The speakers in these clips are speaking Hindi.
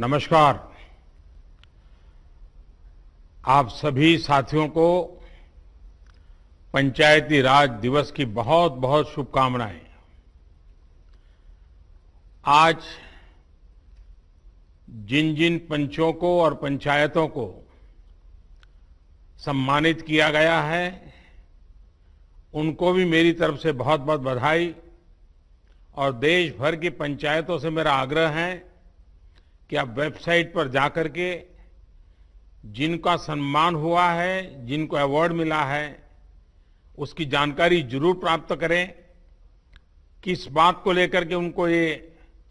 नमस्कार आप सभी साथियों को पंचायती राज दिवस की बहुत बहुत शुभकामनाएं आज जिन जिन पंचों को और पंचायतों को सम्मानित किया गया है उनको भी मेरी तरफ से बहुत बहुत बधाई और देश भर की पंचायतों से मेरा आग्रह है कि आप वेबसाइट पर जाकर के जिनका सम्मान हुआ है जिनको अवार्ड मिला है उसकी जानकारी जरूर प्राप्त करें किस बात को लेकर के उनको ये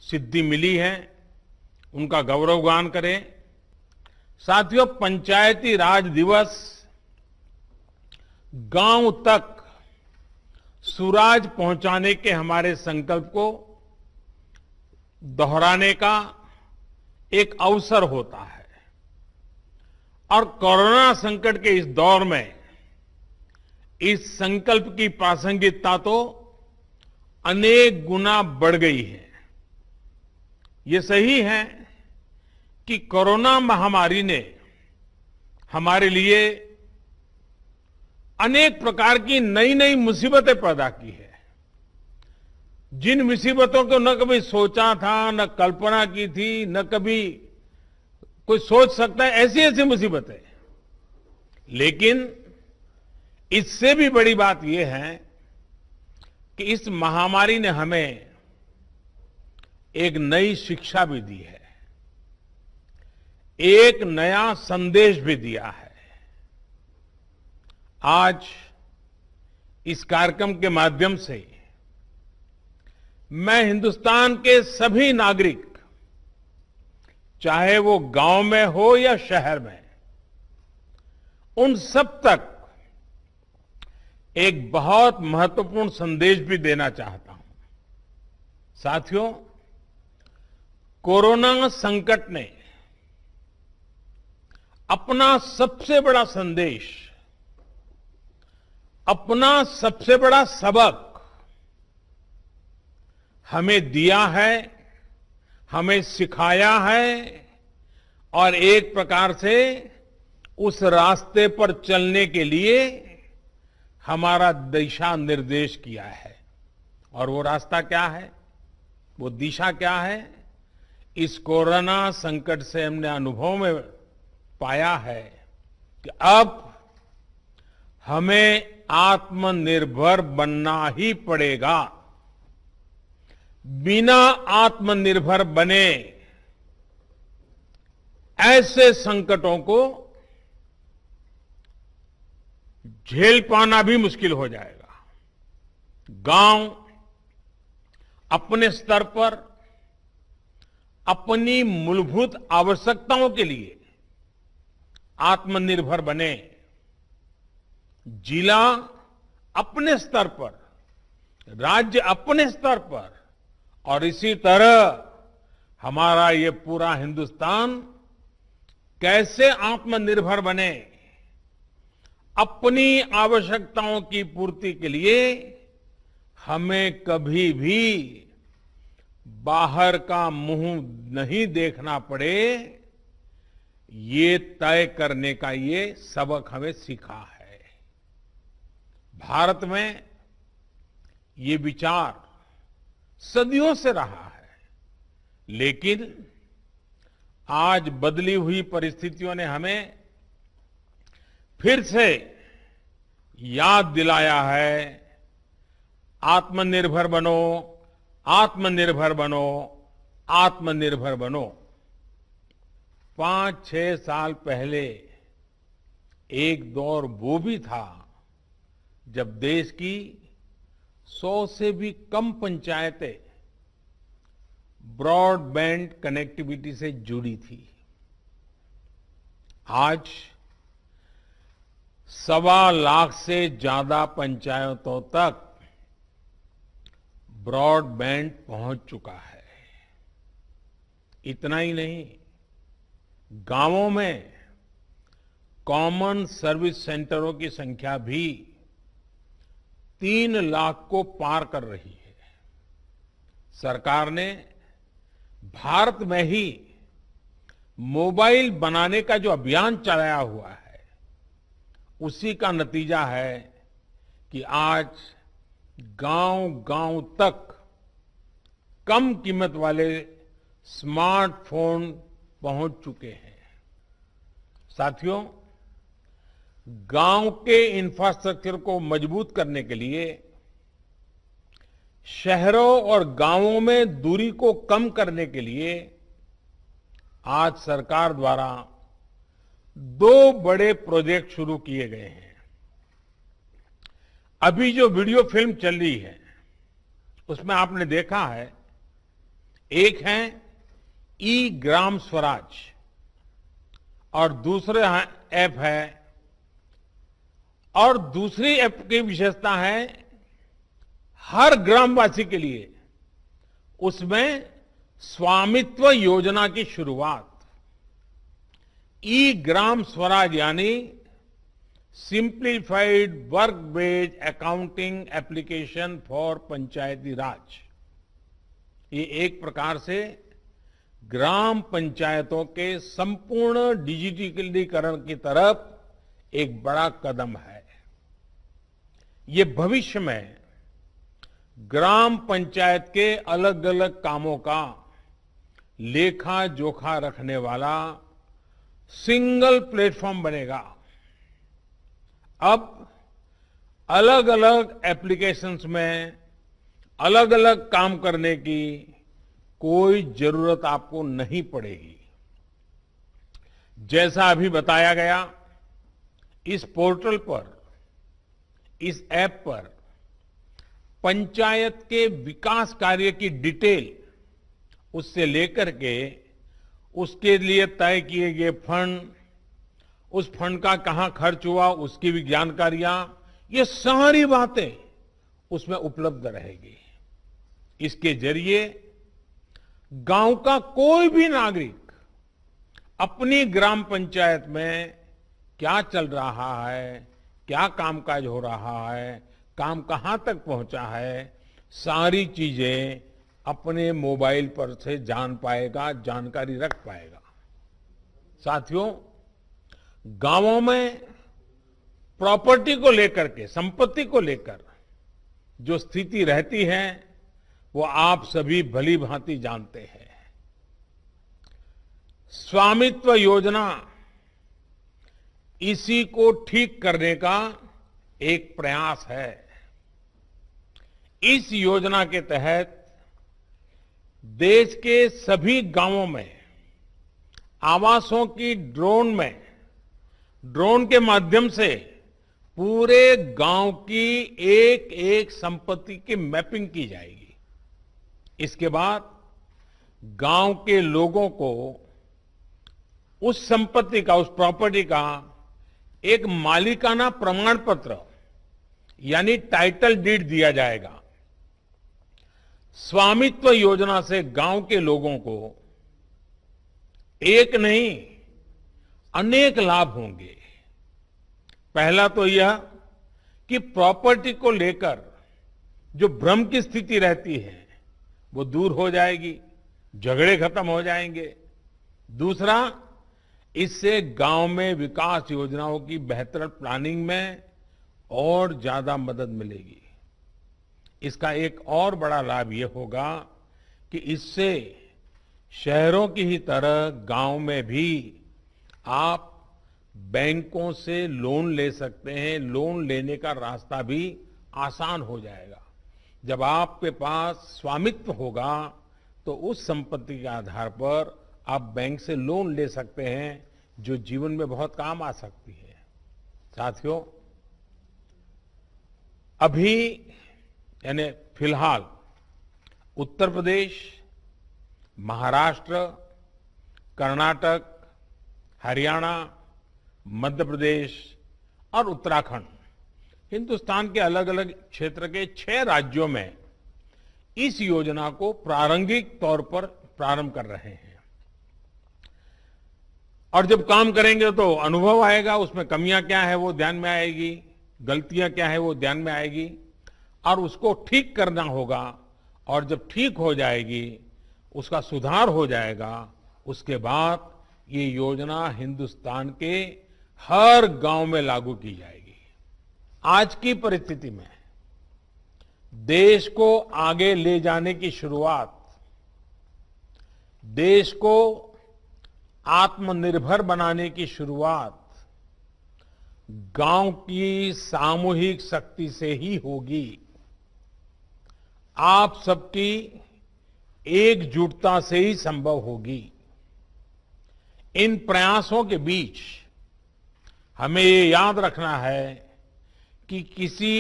सिद्धि मिली है उनका गौरवगान करें साथियों पंचायती राज दिवस गांव तक सुराज पहुंचाने के हमारे संकल्प को दोहराने का एक अवसर होता है और कोरोना संकट के इस दौर में इस संकल्प की प्रासंगिकता तो अनेक गुना बढ़ गई है ये सही है कि कोरोना महामारी ने हमारे लिए अनेक प्रकार की नई नई मुसीबतें पैदा की है जिन मुसीबतों को न कभी सोचा था न कल्पना की थी न कभी कोई सोच सकता है ऐसी ऐसी मुसीबतें लेकिन इससे भी बड़ी बात यह है कि इस महामारी ने हमें एक नई शिक्षा भी दी है एक नया संदेश भी दिया है आज इस कार्यक्रम के माध्यम से मैं हिंदुस्तान के सभी नागरिक चाहे वो गांव में हो या शहर में उन सब तक एक बहुत महत्वपूर्ण संदेश भी देना चाहता हूं साथियों कोरोना संकट ने अपना सबसे बड़ा संदेश अपना सबसे बड़ा सबक हमें दिया है हमें सिखाया है और एक प्रकार से उस रास्ते पर चलने के लिए हमारा दिशा निर्देश किया है और वो रास्ता क्या है वो दिशा क्या है इस कोरोना संकट से हमने अनुभव में पाया है कि अब हमें आत्मनिर्भर बनना ही पड़ेगा बिना आत्मनिर्भर बने ऐसे संकटों को झेल पाना भी मुश्किल हो जाएगा गांव अपने स्तर पर अपनी मूलभूत आवश्यकताओं के लिए आत्मनिर्भर बने जिला अपने स्तर पर राज्य अपने स्तर पर और इसी तरह हमारा ये पूरा हिंदुस्तान कैसे आत्मनिर्भर बने अपनी आवश्यकताओं की पूर्ति के लिए हमें कभी भी बाहर का मुंह नहीं देखना पड़े ये तय करने का ये सबक हमें सीखा है भारत में ये विचार सदियों से रहा है लेकिन आज बदली हुई परिस्थितियों ने हमें फिर से याद दिलाया है आत्मनिर्भर बनो आत्मनिर्भर बनो आत्मनिर्भर बनो पांच छह साल पहले एक दौर वो भी था जब देश की सौ से भी कम पंचायतें ब्रॉडबैंड कनेक्टिविटी से जुड़ी थी आज सवा लाख से ज्यादा पंचायतों तक ब्रॉडबैंड पहुंच चुका है इतना ही नहीं गांवों में कॉमन सर्विस सेंटरों की संख्या भी तीन लाख को पार कर रही है सरकार ने भारत में ही मोबाइल बनाने का जो अभियान चलाया हुआ है उसी का नतीजा है कि आज गांव गांव तक कम कीमत वाले स्मार्टफोन पहुंच चुके हैं साथियों गांव के इंफ्रास्ट्रक्चर को मजबूत करने के लिए शहरों और गांवों में दूरी को कम करने के लिए आज सरकार द्वारा दो बड़े प्रोजेक्ट शुरू किए गए हैं अभी जो वीडियो फिल्म चल रही है उसमें आपने देखा है एक है ई ग्राम स्वराज और दूसरे ऐप है और दूसरी ऐप की विशेषता है हर ग्रामवासी के लिए उसमें स्वामित्व योजना की शुरुआत ई ग्राम स्वराज यानी simplified work based accounting application for Panchayati Raj ये एक प्रकार से ग्राम पंचायतों के संपूर्ण डिजिटलीकरण की तरफ एक बड़ा कदम है ये भविष्य में ग्राम पंचायत के अलग अलग कामों का लेखा जोखा रखने वाला सिंगल प्लेटफॉर्म बनेगा अब अलग अलग एप्लीकेशंस में अलग अलग काम करने की कोई जरूरत आपको नहीं पड़ेगी जैसा अभी बताया गया इस पोर्टल पर इस ऐप पर पंचायत के विकास कार्य की डिटेल उससे लेकर के उसके लिए तय किए गए फंड उस फंड का कहां खर्च हुआ उसकी भी जानकारियां ये सारी बातें उसमें उपलब्ध रहेगी इसके जरिए गांव का कोई भी नागरिक अपनी ग्राम पंचायत में क्या चल रहा है क्या कामकाज हो रहा है काम कहां तक पहुंचा है सारी चीज़ें अपने मोबाइल पर से जान पाएगा जानकारी रख पाएगा साथियों गांवों में प्रॉपर्टी को लेकर के संपत्ति को लेकर जो स्थिति रहती है वो आप सभी भली भांति जानते हैं स्वामित्व योजना इसी को ठीक करने का एक प्रयास है इस योजना के तहत देश के सभी गांवों में आवासों की ड्रोन में ड्रोन के माध्यम से पूरे गांव की एक एक संपत्ति की मैपिंग की जाएगी इसके बाद गांव के लोगों को उस संपत्ति का उस प्रॉपर्टी का एक मालिकाना प्रमाण पत्र यानी टाइटल डीड दिया जाएगा स्वामित्व योजना से गांव के लोगों को एक नहीं अनेक लाभ होंगे पहला तो यह कि प्रॉपर्टी को लेकर जो भ्रम की स्थिति रहती है वो दूर हो जाएगी झगड़े खत्म हो जाएंगे दूसरा इससे गांव में विकास योजनाओं की बेहतर प्लानिंग में और ज्यादा मदद मिलेगी इसका एक और बड़ा लाभ यह होगा कि इससे शहरों की ही तरह गांव में भी आप बैंकों से लोन ले सकते हैं लोन लेने का रास्ता भी आसान हो जाएगा जब आपके पास स्वामित्व होगा तो उस संपत्ति के आधार पर आप बैंक से लोन ले सकते हैं जो जीवन में बहुत काम आ सकती है साथियों अभी यानी फिलहाल उत्तर प्रदेश महाराष्ट्र कर्नाटक हरियाणा मध्य प्रदेश और उत्तराखंड हिंदुस्तान के अलग अलग क्षेत्र के छह राज्यों में इस योजना को प्रारंभिक तौर पर प्रारंभ कर रहे हैं और जब काम करेंगे तो अनुभव आएगा उसमें कमियां क्या है वो ध्यान में आएगी गलतियां क्या है वो ध्यान में आएगी और उसको ठीक करना होगा और जब ठीक हो जाएगी उसका सुधार हो जाएगा उसके बाद ये योजना हिंदुस्तान के हर गांव में लागू की जाएगी आज की परिस्थिति में देश को आगे ले जाने की शुरुआत देश को आत्मनिर्भर बनाने की शुरुआत गांव की सामूहिक शक्ति से ही होगी आप सबकी एकजुटता से ही संभव होगी इन प्रयासों के बीच हमें ये याद रखना है कि किसी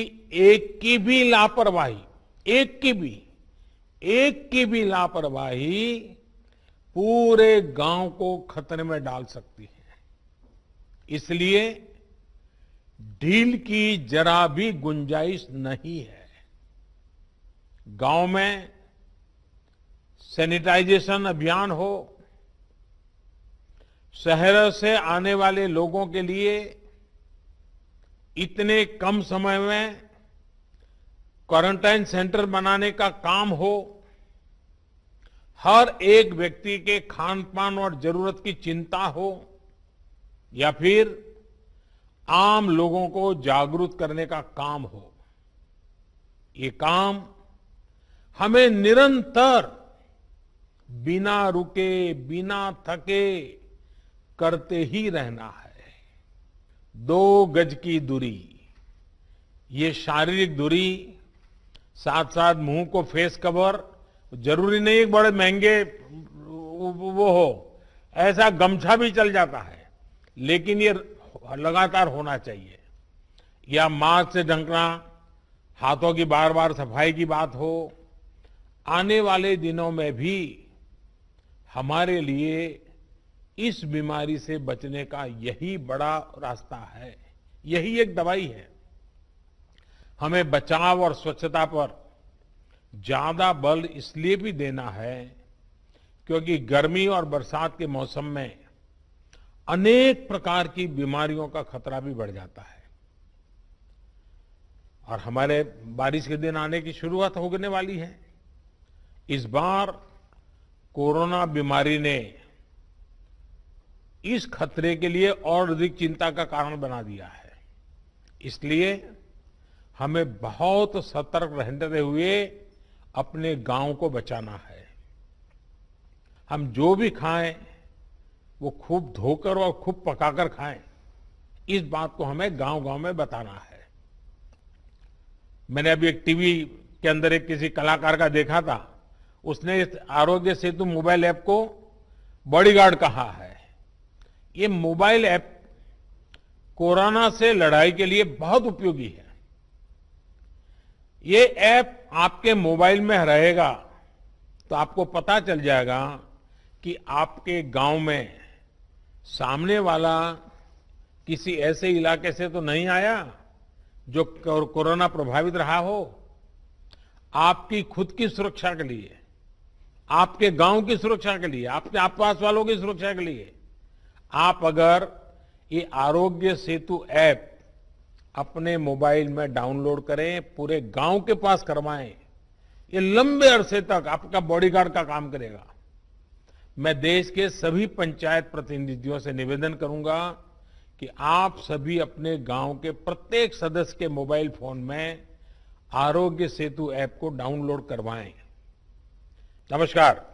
एक की भी लापरवाही एक की भी एक की भी लापरवाही पूरे गांव को खतरे में डाल सकती है इसलिए ढील की जरा भी गुंजाइश नहीं है गांव में सैनिटाइजेशन अभियान हो शहर से आने वाले लोगों के लिए इतने कम समय में क्वारंटाइन सेंटर बनाने का काम हो हर एक व्यक्ति के खान पान और जरूरत की चिंता हो या फिर आम लोगों को जागरूक करने का काम हो ये काम हमें निरंतर बिना रुके बिना थके करते ही रहना है दो गज की दूरी ये शारीरिक दूरी साथ साथ मुंह को फेस कवर जरूरी नहीं है बड़े महंगे वो हो ऐसा गमछा भी चल जाता है लेकिन ये लगातार होना चाहिए या मास्क से ढंकना हाथों की बार बार सफाई की बात हो आने वाले दिनों में भी हमारे लिए इस बीमारी से बचने का यही बड़ा रास्ता है यही एक दवाई है हमें बचाव और स्वच्छता पर ज़्यादा बल इसलिए भी देना है क्योंकि गर्मी और बरसात के मौसम में अनेक प्रकार की बीमारियों का खतरा भी बढ़ जाता है और हमारे बारिश के दिन आने की शुरुआत होने वाली है इस बार कोरोना बीमारी ने इस खतरे के लिए और अधिक चिंता का कारण बना दिया है इसलिए हमें बहुत सतर्क रहते हुए अपने गांव को बचाना है हम जो भी खाएं वो खूब धोकर और खूब पकाकर खाएं इस बात को हमें गांव गांव में बताना है मैंने अभी एक टीवी के अंदर एक किसी कलाकार का देखा था उसने इस आरोग्य सेतु मोबाइल ऐप को बॉडीगार्ड कहा है ये मोबाइल ऐप कोरोना से लड़ाई के लिए बहुत उपयोगी है ये ऐप आपके मोबाइल में रहेगा तो आपको पता चल जाएगा कि आपके गांव में सामने वाला किसी ऐसे इलाके से तो नहीं आया जो कोरोना प्रभावित रहा हो आपकी खुद की सुरक्षा के लिए आपके गांव की सुरक्षा के लिए आपके आपवास वालों की सुरक्षा के लिए आप अगर ये आरोग्य सेतु ऐप अपने मोबाइल में डाउनलोड करें पूरे गांव के पास करवाएं ये लंबे अरसे तक आपका बॉडीगार्ड का काम करेगा मैं देश के सभी पंचायत प्रतिनिधियों से निवेदन करूंगा कि आप सभी अपने गांव के प्रत्येक सदस्य के मोबाइल फोन में आरोग्य सेतु ऐप को डाउनलोड करवाएं नमस्कार